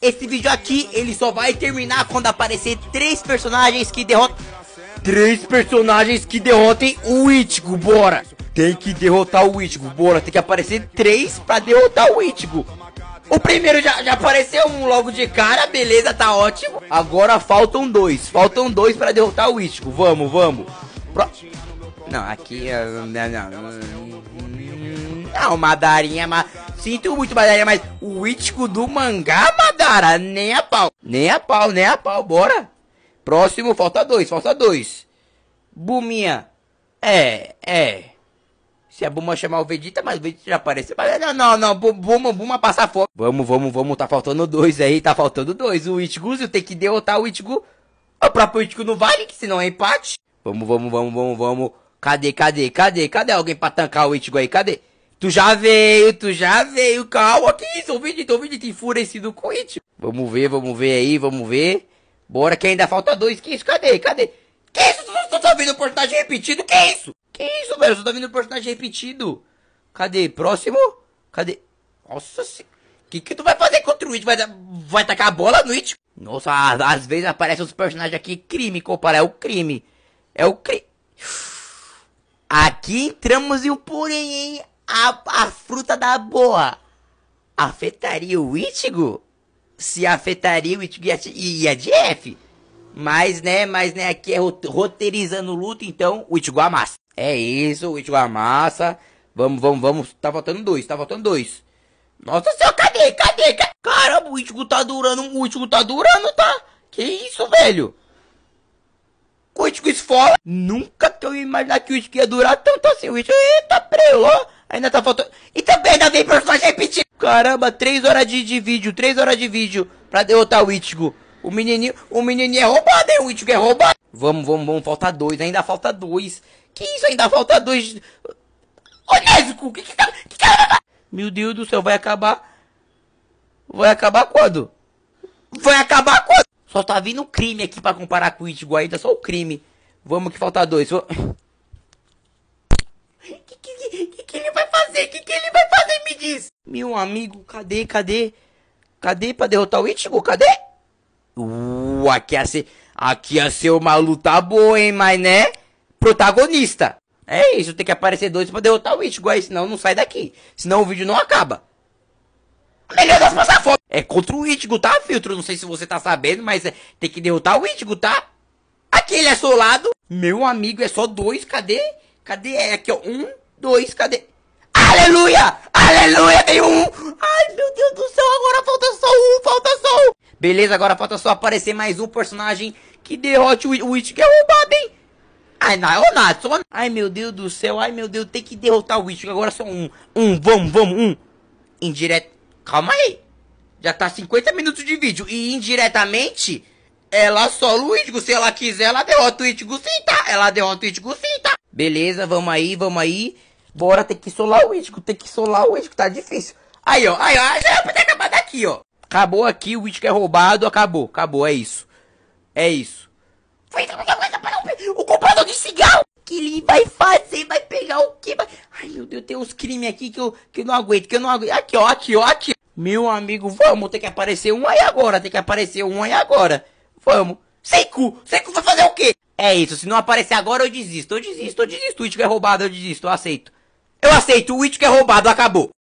Esse vídeo aqui, ele só vai terminar quando aparecer três personagens que derrotam... Três personagens que derrotem o Ichigo, bora! Tem que derrotar o Ichigo, bora! Tem que aparecer três pra derrotar o Ichigo! O primeiro já, já apareceu um logo de cara, beleza, tá ótimo. Agora faltam dois, faltam dois pra derrotar o Ichigo, vamos, vamos. Pro... Não, aqui... Ah, não, não, não, não Madarinha, mas... Sinto muito, Madarinha, mas o Ichigo do mangá, não Cara, nem a pau. Nem a pau, nem a pau. Bora. Próximo, falta dois, falta dois. Buminha. É, é. Se a Buma chamar o Vegeta, mas o Vegeta já apareceu. Mas é, não, não, não. Buma, Buma passar fome. Vamos, vamos, vamos. Tá faltando dois aí. Tá faltando dois. O eu tem que derrotar o itgus O próprio Ichigo não vale, que senão é empate. Vamos, vamos, vamos, vamos, vamos. Cadê, cadê, cadê? Cadê alguém pra tancar o itgus aí? Cadê? Tu já veio, tu já veio, calma que isso, o vídeo, o vídeo enfurecido com it. Vamos ver, vamos ver aí, vamos ver. Bora que ainda falta dois, que isso, cadê, cadê? Que isso, tu tá vendo o personagem repetido, que isso? Que isso, velho, tu tá vendo o personagem repetido. Cadê, próximo? Cadê? Nossa senhora. Que que tu vai fazer contra o It? Vai, vai tacar a bola no It? Nossa, às vezes aparecem os personagens aqui, crime, compara, é o crime. É o crime. Aqui entramos em um porém, hein? a, a fruta da boa afetaria o Ichigo? Se afetaria o Ichigo e a Jeff? Mas, né, mas, né, aqui é roteirizando o luto, então o Ichigo amassa. É isso, o Ichigo amassa. Vamos, vamos, vamos. Tá faltando dois, tá faltando dois. Nossa senhora, cadê, cadê, cadê? Caramba, o Ichigo tá durando, o Ichigo tá durando, tá? Que isso, velho? O Ichigo esfola. Nunca que eu ia imaginar que o Ichigo ia durar tanto assim. O Ichigo, eita, preu, ó. Ainda tá faltando. E também ainda vem personagem fazer repetir. Caramba, 3 horas de, de vídeo, 3 horas de vídeo pra derrotar o Ichigo. O menininho, o menininho é roubado, hein? O Ichigo é roubado. Vamos, vamos, vamos. Falta dois, ainda falta dois. Que isso, ainda falta dois. Ô, Nezuko, que que Que cara... Meu Deus do céu, vai acabar... Vai acabar quando? Vai acabar quando? Só tá vindo crime aqui pra comparar com o Ichigo ainda, só o crime. Vamos que falta dois. Vamos... fazer? O que, que ele vai fazer? Me diz! Meu amigo, cadê, cadê? Cadê pra derrotar o Ichigo? Cadê? Uh, aqui ia ser. Aqui ia ser uma luta boa, hein, mas né? Protagonista! É isso, tem que aparecer dois pra derrotar o Ichigo aí, senão não sai daqui. Senão o vídeo não acaba. Melhor das passar é fome! É contra o Ichigo, tá, filtro? Não sei se você tá sabendo, mas é, tem que derrotar o Ichigo, tá? Aquele é solado! Meu amigo, é só dois, cadê? Cadê? É aqui, ó. Um, dois, cadê? Aleluia! Aleluia! Tem um! Ai, meu Deus do céu, agora falta só um, falta só um! Beleza, agora falta só aparecer mais um personagem que derrote o Witch, que é roubado, hein? Ai, não, ou nada, só... Ai, meu Deus do céu, ai, meu Deus, tem que derrotar o Witch, agora é só um. Um, vamos, vamos, um. Indireto. Calma aí. Já tá 50 minutos de vídeo. E indiretamente, ela só o Itigo. Se ela quiser, ela derrota o Itigo sim, tá? Ela derrota o Itigo sim, tá? Beleza, vamos aí, vamos aí. Bora ter que solar o Ítico, tem que solar o Ítico, tá difícil. Aí, ó, aí, ó, já podia acabar daqui, ó. Acabou aqui, o Ítico é roubado, acabou, acabou, é isso. É isso. O comprador de cigarro! Que ele vai fazer? Vai pegar o quê? Ai, meu Deus, tem uns crimes aqui que eu, que eu não aguento, que eu não aguento. Aqui, ó, aqui, ó, aqui. Meu amigo, vamos, tem que aparecer um aí agora, tem que aparecer um aí agora. Vamos. Seco! Seco vai fazer o quê? É isso, se não aparecer agora eu desisto, eu desisto, eu desisto. O Ítico é roubado, eu desisto, eu aceito. Eu aceito o Witch que é roubado, acabou.